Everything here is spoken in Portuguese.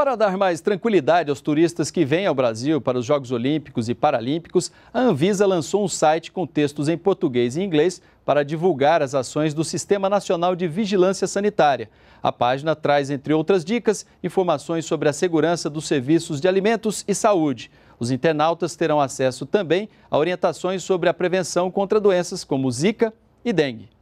Para dar mais tranquilidade aos turistas que vêm ao Brasil para os Jogos Olímpicos e Paralímpicos, a Anvisa lançou um site com textos em português e inglês para divulgar as ações do Sistema Nacional de Vigilância Sanitária. A página traz, entre outras dicas, informações sobre a segurança dos serviços de alimentos e saúde. Os internautas terão acesso também a orientações sobre a prevenção contra doenças como Zika e dengue.